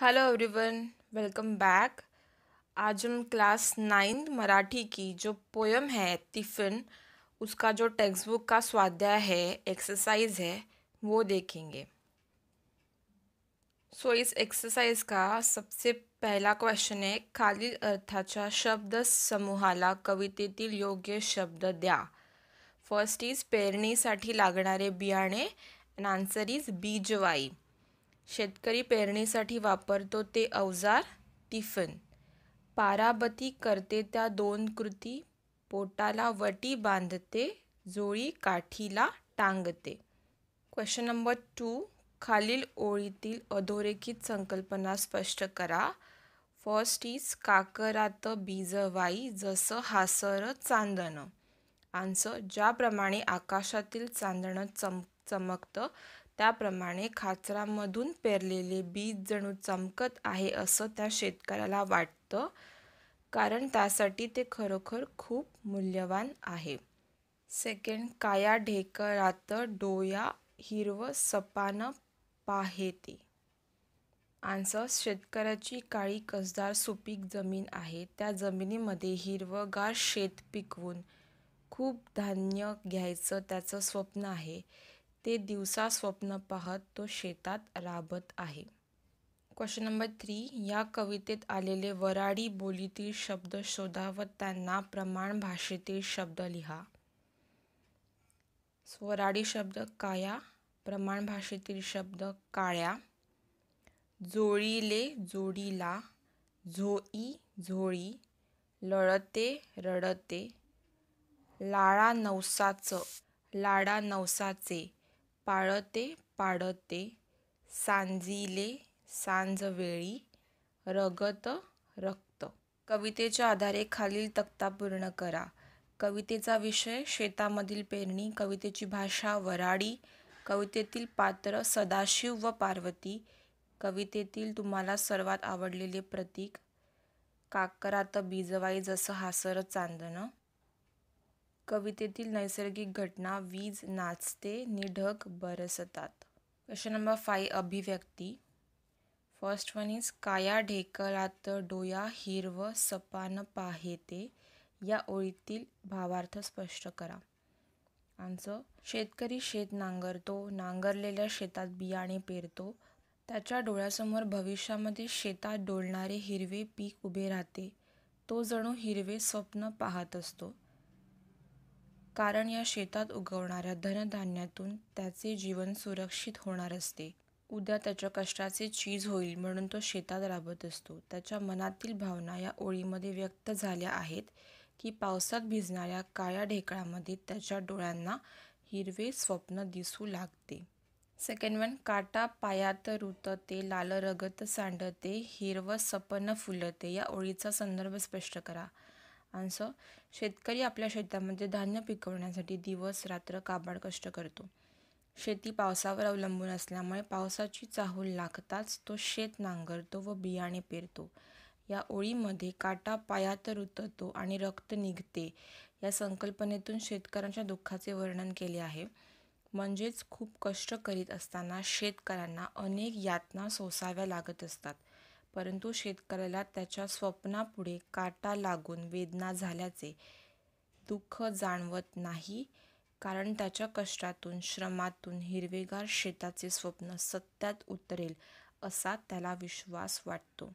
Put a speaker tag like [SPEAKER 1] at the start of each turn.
[SPEAKER 1] hello everyone welcome back आज हम class ninth Marathi की जो पोयम है टिफिन उसका जो टेक्स्ट बुक का स्वाध्याय है एक्सरसाइज है वो देखेंगे सो so, इस एक्सरसाइज का सबसे पहला क्वेश्चन है खाली अर्थाचा शब्द समूहाला कवितेतील योग्य शब्द द्या फर्स्ट इज पेरणीसाठी लागणारे बियाणे एंड आन्सर इज बीजवाई शेतकरी पेरणीसाठी वापरतो ते अवजार टिफन पाराबती करते त्या दोन कृती पोटाला वटी बांधते जोळी काठीला टांगते क्वेश्चन नंबर टू खालील ओळीतील अधोरेखित संकल्पना स्पष्ट करा फर्स्ट इज काकरात बीजवाई जसं हासर चांदणं आन्सर ज्याप्रमाणे आकाशातील चांदणं चम चमकतं त्याप्रमाणे खाचरामधून पेरलेले बीज जणू चमकत आहे असं त्या शेतकऱ्याला वाटतं कारण त्यासाठी ते खरोखर खूप मूल्यवान आहे सेकंड काया ढेकरात डोया हिरव सपानं पाहते आन्सर शेतकऱ्याची काळी कसदार सुपीक जमीन आहे त्या जमिनीमध्ये हिरवगार शेत पिकवून खूप धान्य घ्यायचं त्याचं स्वप्न आहे ते दिवसा स्वप्न पाहत तो शेतात राबत आहे क्वेश्चन नंबर थ्री या कवितेत आलेले वराडी बोलीतील शब्द शोधा व त्यांना प्रमाण भाषेतील शब्द लिहा वराडी शब्द काया प्रमाण भाषेतील शब्द काळ्या जोळीले जोडीला झोई झोळी लळते रडते लाळा नवसाचं लाडा नवसाचे पाळते पाळते सांजिले सांजवेळी रगत रक्त कवितेच्या आधारे खालील तक्ता पूर्ण करा कवितेचा विषय शेतामधील पेरणी कवितेची भाषा वराडी कवितेतील पात्र सदाशिव व पार्वती कवितेतील तुम्हाला सर्वात आवडलेले प्रतीक काकरात बीजवाई जसं हासर चांदणं कवितेतील नैसर्गिक घटना वीज नाचते निढग बरसतात क्वेश्चन नंबर फाय अभिव्यक्ती फर्स्ट वन इज काया ढेकळात डोया हिरव सपान पाहेते या ओळीतील भावार्थ स्पष्ट करा आमचं शेतकरी शेत नांगरतो नांगरलेल्या शेतात बियाणे पेरतो त्याच्या डोळ्यासमोर भविष्यामध्ये शेतात डोलणारे हिरवे पीक उभे राहते तो जणू हिरवे स्वप्न पाहत असतो कारण या शेतात उगवणाऱ्या धनधान्यातून त्याचे जीवन सुरक्षित होणार असते उद्या त्याच्या कष्टाचे चीज होईल म्हणून तो शेतात राबत असतो त्याच्या मनातील भावना या ओळीमध्ये व्यक्त झाल्या आहेत की पावसात भिजणाऱ्या काळ्या ढेकळामध्ये त्याच्या डोळ्यांना हिरवे स्वप्न दिसू लागते सेकंड वन काटा पायात रुतते लाल रगत सांडते हिरवं सपन फुलते या ओळीचा संदर्भ स्पष्ट करा आन्सर शेतकरी आपल्या शेतामध्ये धान्य पिकवण्यासाठी दिवस रात्र काबाड कष्ट करतो शेती पावसावर अवलंबून असल्यामुळे पावसाची चाहूल लागताच तो शेत नांगरतो व बियाणे पेरतो या ओळीमध्ये काटा पायात रुततो आणि रक्त निघते या संकल्पनेतून शेतकऱ्यांच्या दुःखाचे वर्णन केले आहे म्हणजेच खूप कष्ट करीत असताना शेतकऱ्यांना अनेक यातना सोसाव्या लागत असतात परंतु शेतकऱ्याला त्याच्या स्वप्नापुढे काटा लागून वेदना झाल्याचे दुःख जाणवत नाही कारण त्याच्या कष्टातून श्रमातून हिरवेगार शेताचे स्वप्न सत्यात उतरेल असा त्याला विश्वास वाटतो